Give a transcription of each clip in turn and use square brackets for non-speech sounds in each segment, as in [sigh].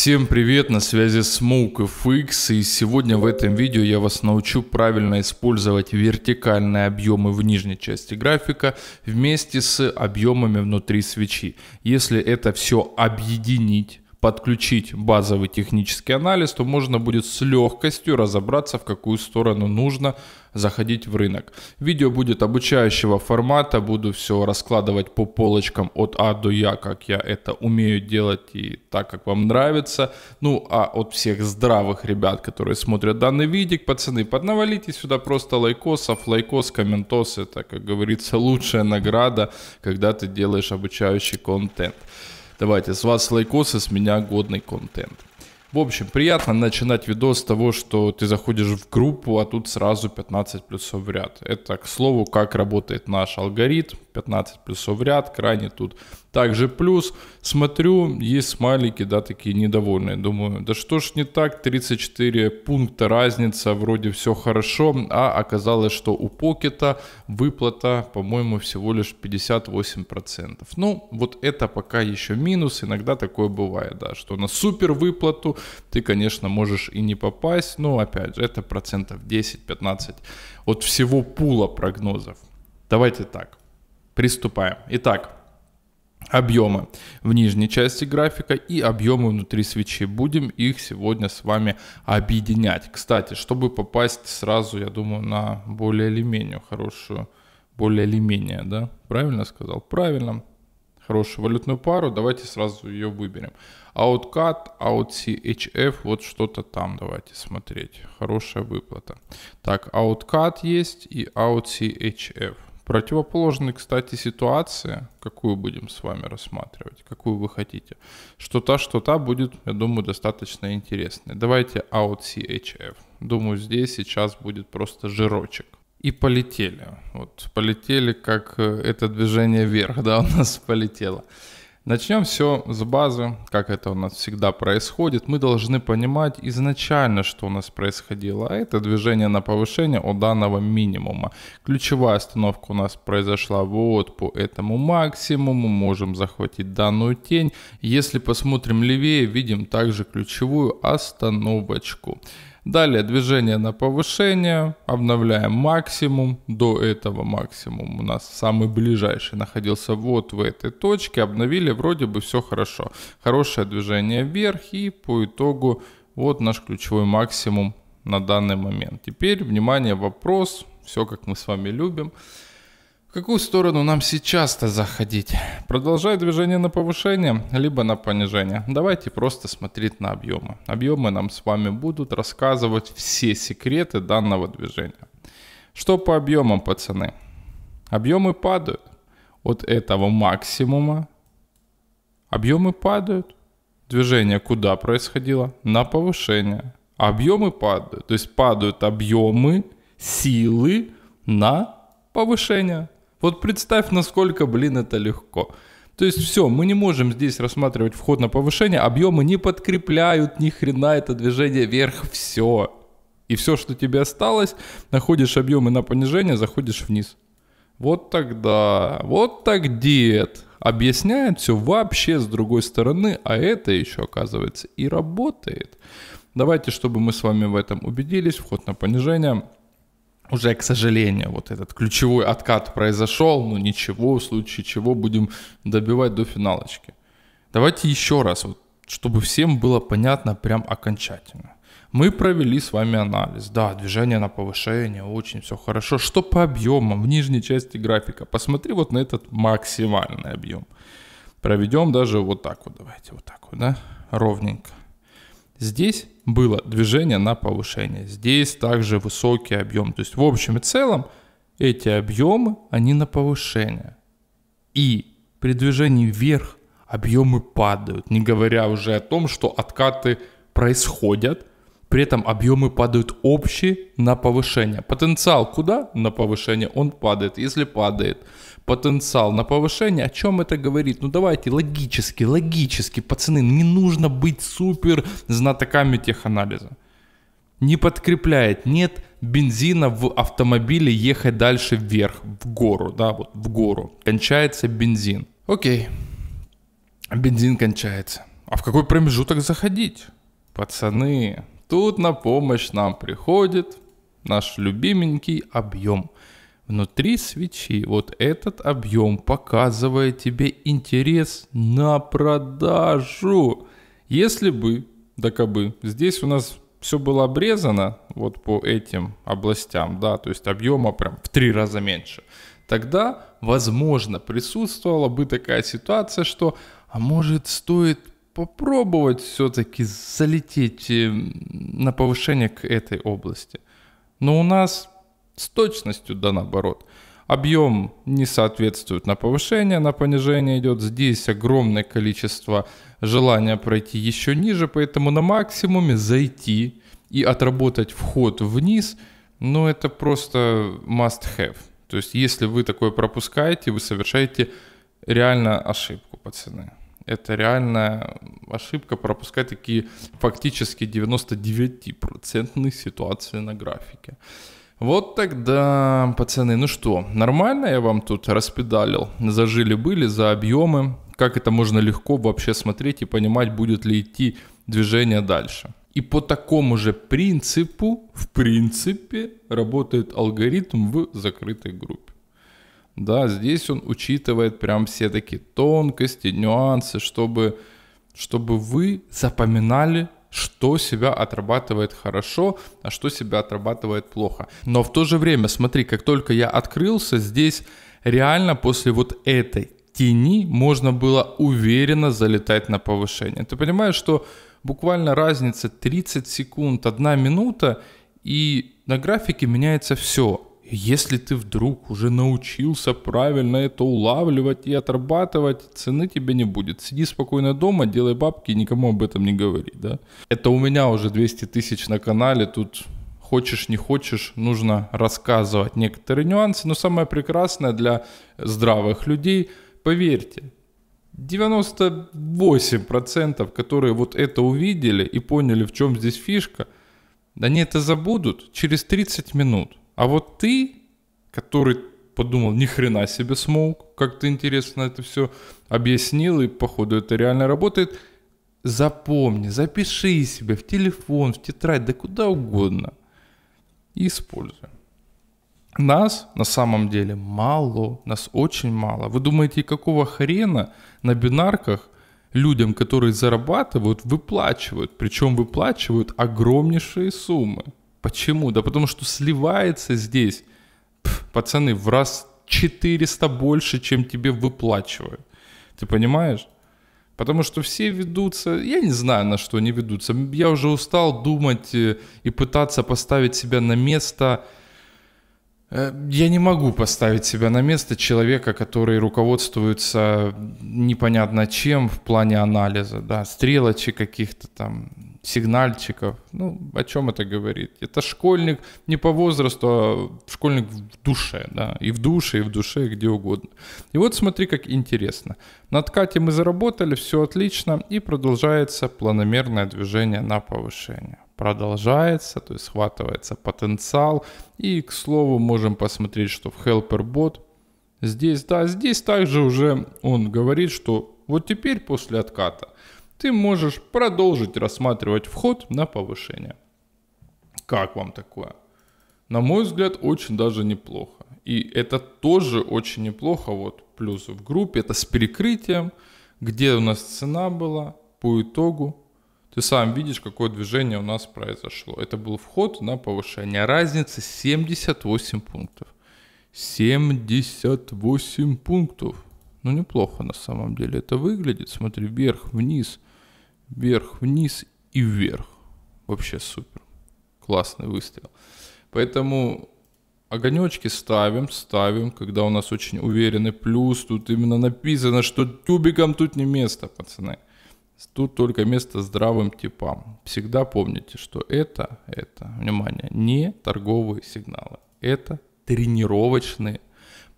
Всем привет, на связи Smoke и сегодня в этом видео я вас научу правильно использовать вертикальные объемы в нижней части графика вместе с объемами внутри свечи. Если это все объединить, подключить базовый технический анализ, то можно будет с легкостью разобраться, в какую сторону нужно заходить в рынок. Видео будет обучающего формата, буду все раскладывать по полочкам от А до Я, как я это умею делать и так, как вам нравится. Ну, а от всех здравых ребят, которые смотрят данный видик, пацаны, поднавалите сюда просто лайкосов. Лайкос, комментос, это, как говорится, лучшая награда, когда ты делаешь обучающий контент. Давайте, с вас лайкосы, с меня годный контент. В общем, приятно начинать видос с того, что ты заходишь в группу, а тут сразу 15 плюсов в ряд. Это, к слову, как работает наш алгоритм. 15 плюсов в ряд, крайне тут также плюс. Смотрю, есть смайлики, да, такие недовольные. Думаю, да что ж не так, 34 пункта разница, вроде все хорошо, а оказалось, что у Покета выплата, по-моему, всего лишь 58%. Ну, вот это пока еще минус, иногда такое бывает, да, что на супер выплату ты, конечно, можешь и не попасть, но, опять же, это процентов 10-15 от всего пула прогнозов. Давайте так, Приступаем. Итак, объемы в нижней части графика и объемы внутри свечи. Будем их сегодня с вами объединять. Кстати, чтобы попасть сразу, я думаю, на более или менее хорошую, более или менее, да, правильно сказал? Правильно. Хорошую валютную пару, давайте сразу ее выберем. Outcat, OutCHF, вот что-то там давайте смотреть. Хорошая выплата. Так, Outcat есть и OutCHF. Противоположной, кстати, ситуации, какую будем с вами рассматривать, какую вы хотите, что та, что та будет, я думаю, достаточно интересной. Давайте out CHF. Думаю, здесь сейчас будет просто жирочек. И полетели. Вот полетели, как э, это движение вверх, [laughs] да, у нас полетело. Начнем все с базы, как это у нас всегда происходит. Мы должны понимать изначально, что у нас происходило, а это движение на повышение от данного минимума. Ключевая остановка у нас произошла вот по этому максимуму, можем захватить данную тень. Если посмотрим левее, видим также ключевую остановочку. Далее движение на повышение, обновляем максимум. До этого максимум у нас самый ближайший находился вот в этой точке. Обновили, вроде бы все хорошо. Хорошее движение вверх и по итогу вот наш ключевой максимум на данный момент. Теперь, внимание, вопрос. Все, как мы с вами любим. В какую сторону нам сейчас-то заходить? Продолжая движение на повышение, либо на понижение. Давайте просто смотреть на объемы. Объемы нам с вами будут рассказывать все секреты данного движения. Что по объемам, пацаны? Объемы падают от этого максимума. Объемы падают. Движение куда происходило? На повышение. объемы падают. То есть падают объемы силы на повышение. Вот представь, насколько, блин, это легко. То есть все, мы не можем здесь рассматривать вход на повышение, объемы не подкрепляют ни хрена это движение вверх, все. И все, что тебе осталось, находишь объемы на понижение, заходишь вниз. Вот тогда, вот так дед объясняет все вообще с другой стороны, а это еще оказывается и работает. Давайте, чтобы мы с вами в этом убедились, вход на понижение – уже, к сожалению, вот этот ключевой откат произошел, но ну, ничего, в случае чего будем добивать до финалочки. Давайте еще раз, вот, чтобы всем было понятно прям окончательно. Мы провели с вами анализ. Да, движение на повышение, очень все хорошо. Что по объемам в нижней части графика? Посмотри вот на этот максимальный объем. Проведем даже вот так вот, давайте вот так вот, да, ровненько. Здесь было движение на повышение. Здесь также высокий объем. То есть в общем и целом эти объемы, они на повышение. И при движении вверх объемы падают, не говоря уже о том, что откаты происходят, при этом объемы падают общие на повышение. Потенциал куда? На повышение. Он падает. Если падает потенциал на повышение, о чем это говорит? Ну давайте логически, логически, пацаны, не нужно быть супер знатоками теханализа. Не подкрепляет, нет бензина в автомобиле ехать дальше вверх, в гору, да, вот в гору. Кончается бензин. Окей, бензин кончается. А в какой промежуток заходить? Пацаны, Тут на помощь нам приходит наш любименький объем. Внутри свечи вот этот объем показывает тебе интерес на продажу. Если бы, да кабы, здесь у нас все было обрезано вот по этим областям, да, то есть объема прям в три раза меньше, тогда, возможно, присутствовала бы такая ситуация, что а может стоит попробовать все-таки залететь э, на повышение к этой области. Но у нас с точностью да наоборот. Объем не соответствует на повышение, на понижение идет. Здесь огромное количество желания пройти еще ниже, поэтому на максимуме зайти и отработать вход вниз, ну это просто must have. То есть если вы такое пропускаете, вы совершаете реально ошибку, пацаны это реально ошибка пропускать такие фактически 99% ситуации на графике. Вот тогда, пацаны, ну что, нормально я вам тут распедалил, зажили-были за объемы, как это можно легко вообще смотреть и понимать, будет ли идти движение дальше. И по такому же принципу, в принципе, работает алгоритм в закрытой группе. Да, здесь он учитывает прям все такие тонкости, нюансы, чтобы, чтобы вы запоминали что себя отрабатывает хорошо, а что себя отрабатывает плохо. Но в то же время, смотри, как только я открылся, здесь реально после вот этой тени можно было уверенно залетать на повышение. Ты понимаешь, что буквально разница 30 секунд, 1 минута, и на графике меняется все. Если ты вдруг уже научился правильно это улавливать и отрабатывать, цены тебе не будет. Сиди спокойно дома, делай бабки и никому об этом не говори. Да? Это у меня уже 200 тысяч на канале, тут хочешь не хочешь, нужно рассказывать некоторые нюансы. Но самое прекрасное для здравых людей, поверьте, 98%, которые вот это увидели и поняли, в чем здесь фишка, они это забудут через 30 минут. А вот ты, который подумал, ни хрена себе смог, как ты интересно это все объяснил, и походу это реально работает, запомни, запиши себе в телефон, в тетрадь, да куда угодно. И используй. Нас на самом деле мало, нас очень мало. Вы думаете, какого хрена на бинарках людям, которые зарабатывают, выплачивают, причем выплачивают огромнейшие суммы – Почему? Да потому что сливается здесь, пф, пацаны, в раз 400 больше, чем тебе выплачивают. Ты понимаешь? Потому что все ведутся, я не знаю, на что они ведутся. Я уже устал думать э, и пытаться поставить себя на место. Э, я не могу поставить себя на место человека, который руководствуется непонятно чем в плане анализа, да, стрелочек каких-то там, сигнальчиков. Ну, о чем это говорит? Это школьник не по возрасту, а школьник в душе, да, и в душе, и в душе, и где угодно. И вот смотри, как интересно. На откате мы заработали, все отлично, и продолжается планомерное движение на повышение продолжается, то есть схватывается потенциал. И, к слову, можем посмотреть, что в HelperBot здесь, да, здесь также уже он говорит, что вот теперь после отката – ты можешь продолжить рассматривать вход на повышение. Как вам такое? На мой взгляд, очень даже неплохо. И это тоже очень неплохо, вот плюс в группе, это с перекрытием, где у нас цена была по итогу. Ты сам видишь, какое движение у нас произошло. Это был вход на повышение. Разница 78 пунктов. 78 пунктов. Ну, неплохо на самом деле это выглядит. Смотри, вверх, вниз – вверх-вниз и вверх. Вообще супер. Классный выстрел. Поэтому огонечки ставим, ставим, когда у нас очень уверенный плюс. Тут именно написано, что тюбиком тут не место, пацаны. Тут только место здравым типам. Всегда помните, что это, это, внимание, не торговые сигналы. Это тренировочные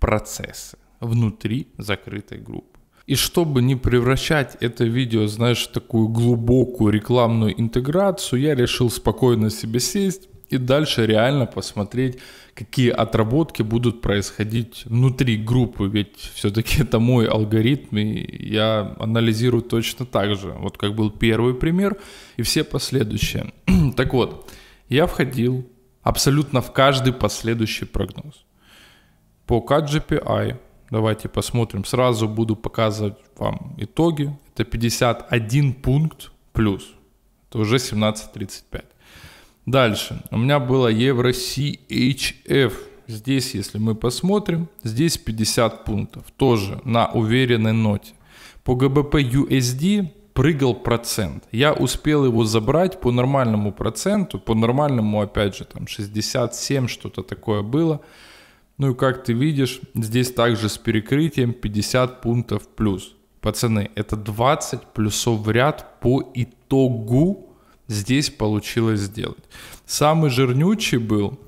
процессы внутри закрытой группы. И чтобы не превращать это видео, знаешь, в такую глубокую рекламную интеграцию, я решил спокойно себе сесть и дальше реально посмотреть, какие отработки будут происходить внутри группы, ведь все-таки [laughs] это мой алгоритм, и я анализирую точно так же, вот как был первый пример и все последующие. [clears throat] так вот, я входил абсолютно в каждый последующий прогноз. По KGPI Давайте посмотрим. Сразу буду показывать вам итоги. Это 51 пункт плюс. Это уже 17.35. Дальше. У меня было евро CHF. Здесь, если мы посмотрим, здесь 50 пунктов. Тоже на уверенной ноте. По ГБП USD прыгал процент. Я успел его забрать по нормальному проценту, по нормальному, опять же, там 67, что-то такое было. Ну и как ты видишь, здесь также с перекрытием 50 пунктов плюс. Пацаны, это 20 плюсов в ряд по итогу здесь получилось сделать. Самый жирнючий был,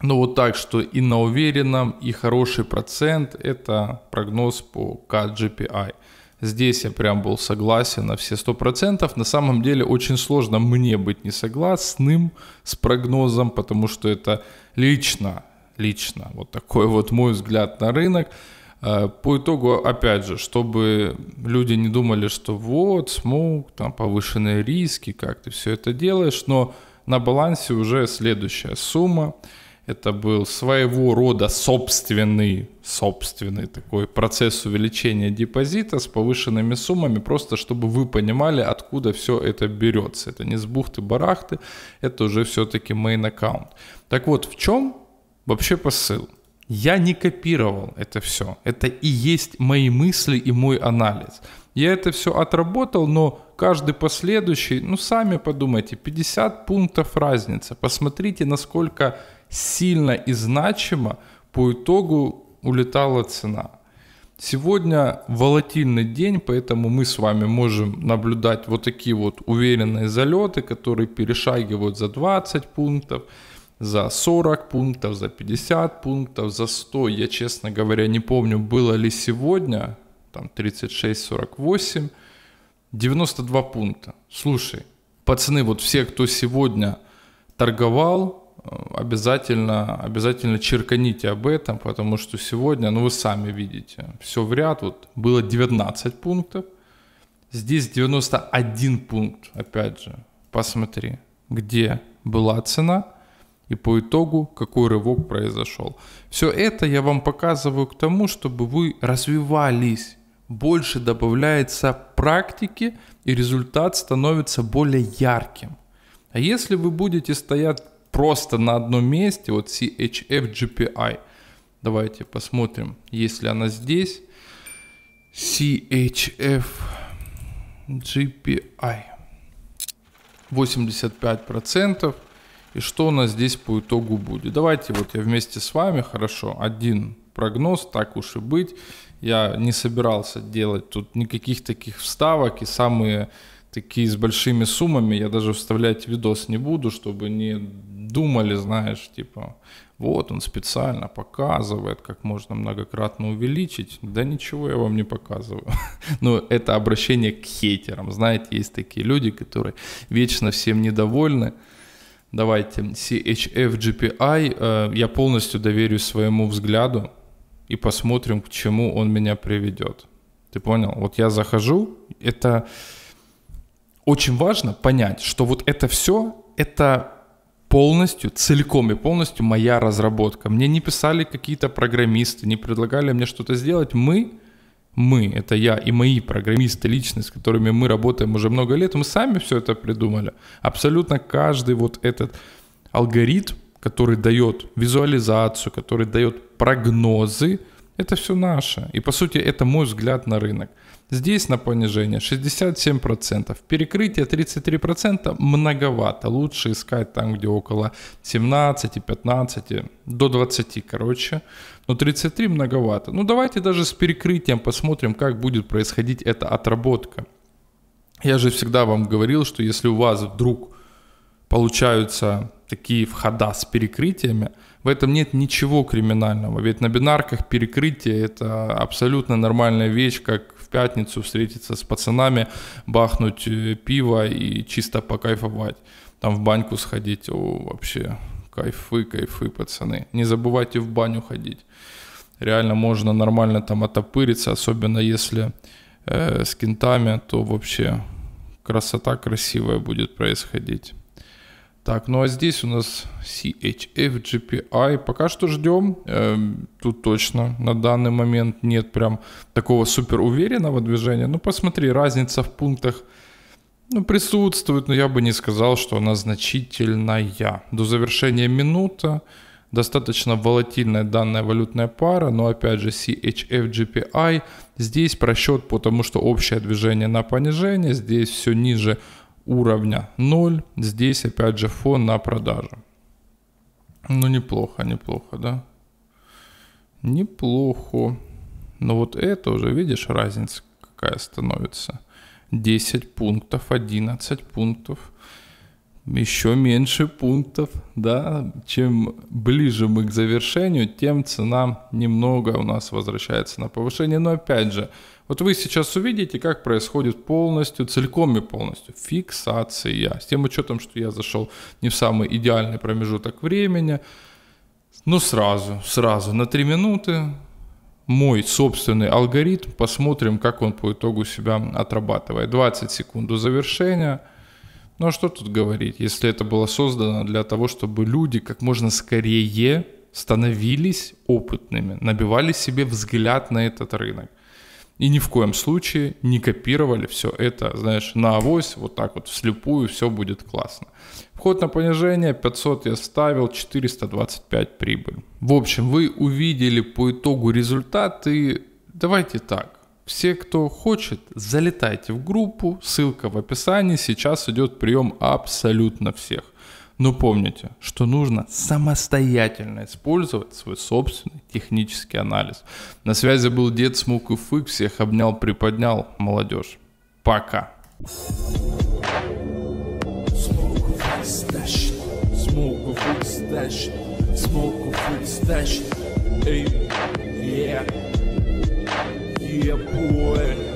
ну вот так, что и на уверенном, и хороший процент, это прогноз по KGPI. Здесь я прям был согласен на все 100%. На самом деле очень сложно мне быть не согласным с прогнозом, потому что это лично лично. Вот такой вот мой взгляд на рынок. Э, по итогу, опять же, чтобы люди не думали, что вот, смог, там повышенные риски, как ты все это делаешь, но на балансе уже следующая сумма. Это был своего рода собственный, собственный такой процесс увеличения депозита с повышенными суммами, просто чтобы вы понимали, откуда все это берется. Это не с бухты-барахты, это уже все-таки main аккаунт. Так вот, в чем Вообще посыл. Я не копировал это все. Это и есть мои мысли и мой анализ. Я это все отработал, но каждый последующий, ну сами подумайте, 50 пунктов разница. Посмотрите, насколько сильно и значимо по итогу улетала цена. Сегодня волатильный день, поэтому мы с вами можем наблюдать вот такие вот уверенные залеты, которые перешагивают за 20 пунктов, за 40 пунктов, за 50 пунктов, за 100. Я, честно говоря, не помню, было ли сегодня, там 36-48, 92 пункта. Слушай, пацаны, вот все, кто сегодня торговал, э, обязательно, обязательно черканите об этом, потому что сегодня, ну вы сами видите, все в ряд, вот было 19 пунктов, здесь 91 пункт, опять же, посмотри, где была цена, и по итогу какой рывок произошел. Все это я вам показываю к тому, чтобы вы развивались. Больше добавляется практики, и результат становится более ярким. А если вы будете стоять просто на одном месте, вот CHF GPI, давайте посмотрим, если она здесь, CHF GPI, 85%, процентов и что у нас здесь по итогу будет. Давайте вот я вместе с вами, хорошо, один прогноз, так уж и быть. Я не собирался делать тут никаких таких вставок и самые такие с большими суммами я даже вставлять видос не буду, чтобы не думали, знаешь, типа, вот он специально показывает, как можно многократно увеличить. Да ничего я вам не показываю. [laughs] Но это обращение к хейтерам. Знаете, есть такие люди, которые вечно всем недовольны. Давайте. CHFGPI. Э, я полностью доверю своему взгляду и посмотрим, к чему он меня приведет. Ты понял? Вот я захожу, это очень важно понять, что вот это все, это полностью, целиком и полностью моя разработка. Мне не писали какие-то программисты, не предлагали мне что-то сделать. Мы мы, это я и мои программисты, личные, с которыми мы работаем уже много лет, мы сами все это придумали. Абсолютно каждый вот этот алгоритм, который дает визуализацию, который дает прогнозы, это все наше. И по сути это мой взгляд на рынок. Здесь на понижение 67%, перекрытие 33% многовато. Лучше искать там, где около 17, 15, до 20, короче но 33 многовато. Ну давайте даже с перекрытием посмотрим, как будет происходить эта отработка. Я же всегда вам говорил, что если у вас вдруг получаются такие входа с перекрытиями, в этом нет ничего криминального. Ведь на бинарках перекрытие – это абсолютно нормальная вещь, как в пятницу встретиться с пацанами, бахнуть э, пиво и чисто покайфовать. Там в баньку сходить, о, вообще Кайфы, кайфы, пацаны. Не забывайте в баню ходить. Реально можно нормально там отопыриться, особенно если э, с кентами, то вообще красота красивая будет происходить. Так, ну а здесь у нас CHF GPI. Пока что ждем. Э, тут точно на данный момент нет прям такого супер уверенного движения. Ну посмотри, разница в пунктах ну, присутствует, но я бы не сказал, что она значительная. До завершения минута достаточно волатильная данная валютная пара, но опять же CHFGPI, здесь просчет, потому что общее движение на понижение, здесь все ниже уровня 0, здесь опять же фон на продажу. Ну неплохо, неплохо, да? Неплохо. Но вот это уже, видишь, разница какая становится – 10 пунктов, 11 пунктов, еще меньше пунктов, да, чем ближе мы к завершению, тем цена немного у нас возвращается на повышение. Но опять же, вот вы сейчас увидите, как происходит полностью, целиком и полностью фиксация. С тем учетом, что я зашел не в самый идеальный промежуток времени, но ну, сразу, сразу на 3 минуты мой собственный алгоритм, посмотрим, как он по итогу себя отрабатывает. 20 секунд до завершения. Ну а что тут говорить, если это было создано для того, чтобы люди как можно скорее становились опытными, набивали себе взгляд на этот рынок. И ни в коем случае не копировали все это, знаешь, на авось, вот так вот вслепую, все будет классно. Вход на понижение 500 я ставил, 425 прибыль. В общем, вы увидели по итогу результат и давайте так. Все, кто хочет, залетайте в группу, ссылка в описании, сейчас идет прием абсолютно всех. Но помните, что нужно самостоятельно использовать свой собственный технический анализ. На связи был Дед Смук и Фык. Всех обнял, приподнял. Молодежь. Пока. yeah, yeah, boy.